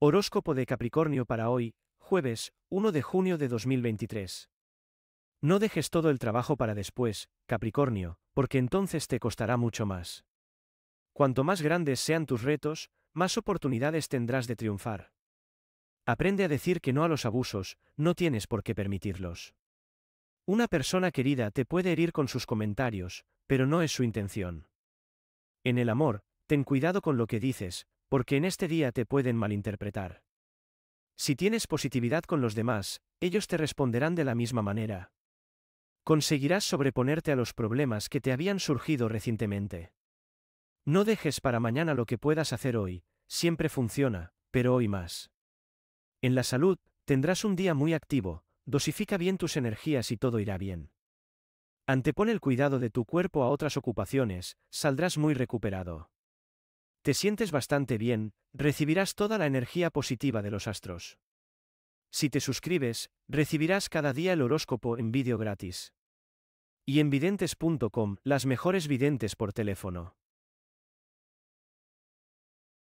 Horóscopo de Capricornio para hoy, jueves, 1 de junio de 2023. No dejes todo el trabajo para después, Capricornio, porque entonces te costará mucho más. Cuanto más grandes sean tus retos, más oportunidades tendrás de triunfar. Aprende a decir que no a los abusos, no tienes por qué permitirlos. Una persona querida te puede herir con sus comentarios, pero no es su intención. En el amor, ten cuidado con lo que dices, porque en este día te pueden malinterpretar. Si tienes positividad con los demás, ellos te responderán de la misma manera. Conseguirás sobreponerte a los problemas que te habían surgido recientemente. No dejes para mañana lo que puedas hacer hoy, siempre funciona, pero hoy más. En la salud, tendrás un día muy activo, dosifica bien tus energías y todo irá bien. Antepon el cuidado de tu cuerpo a otras ocupaciones, saldrás muy recuperado te sientes bastante bien, recibirás toda la energía positiva de los astros. Si te suscribes, recibirás cada día el horóscopo en vídeo gratis. Y en videntes.com, las mejores videntes por teléfono.